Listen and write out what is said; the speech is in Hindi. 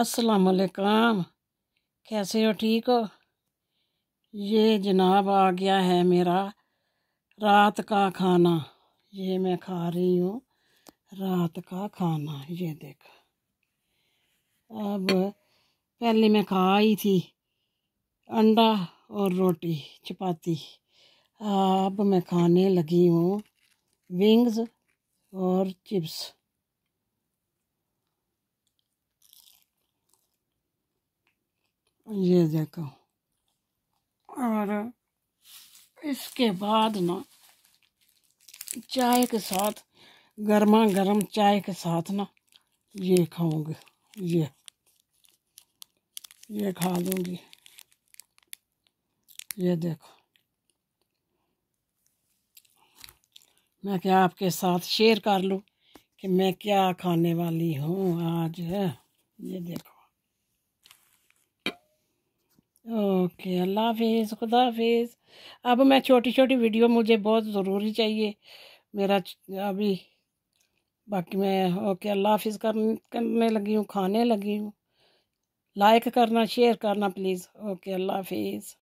असलकम कैसे हो ठीक हो ये जनाब आ गया है मेरा रात का खाना ये मैं खा रही हूँ रात का खाना ये देख अब पहले मैं खाई थी अंडा और रोटी चपाती अब मैं खाने लगी हूँ विंग्स और चिप्स ये देखो और इसके बाद ना चाय के साथ गर्मा गर्म चाय के साथ ना ये खाऊंगी ये ये खा लूँगी ये देखो मैं क्या आपके साथ शेयर कर लूँ कि मैं क्या खाने वाली हूँ आज ये देखो ओके अल्लाह हाफिज़ खुदा हाफिज़ अब मैं छोटी छोटी वीडियो मुझे बहुत ज़रूरी चाहिए मेरा अभी बाकी मैं ओके अल्लाह हाफिज़ कर, करने लगी हूँ खाने लगी हूँ लाइक करना शेयर करना प्लीज़ ओके अल्लाह हाफिज़